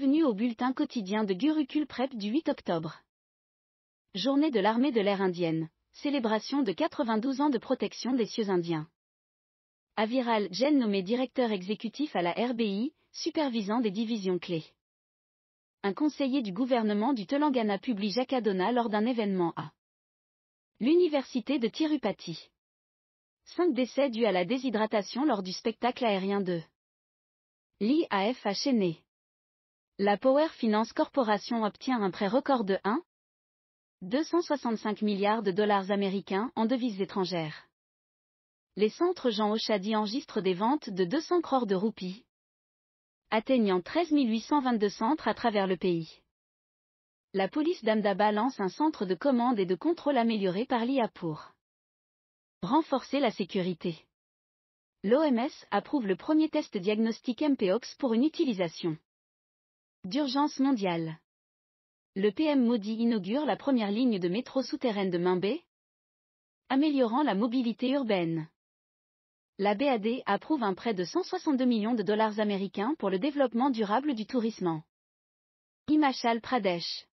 bienvenue au bulletin quotidien de Gurukul Prep du 8 octobre. Journée de l'armée de l'air indienne. Célébration de 92 ans de protection des cieux indiens. Aviral Jain nommé directeur exécutif à la RBI, supervisant des divisions clés. Un conseiller du gouvernement du Telangana publie Jacadona lors d'un événement à l'université de Tirupati. 5 décès dus à la déshydratation lors du spectacle aérien de l'IAF à Chennai la Power Finance Corporation obtient un prêt record de 1 265 milliards de dollars américains en devises étrangères. Les centres Jean Ochadi enregistrent des ventes de 200 crores de roupies, atteignant 13 822 centres à travers le pays. La police d'Amdaba lance un centre de commande et de contrôle amélioré par l'IA pour renforcer la sécurité. L'OMS approuve le premier test diagnostique MPOX pour une utilisation D'urgence mondiale. Le PM Modi inaugure la première ligne de métro souterraine de Mumbai, améliorant la mobilité urbaine. La BAD approuve un prêt de 162 millions de dollars américains pour le développement durable du tourisme. Himachal Pradesh.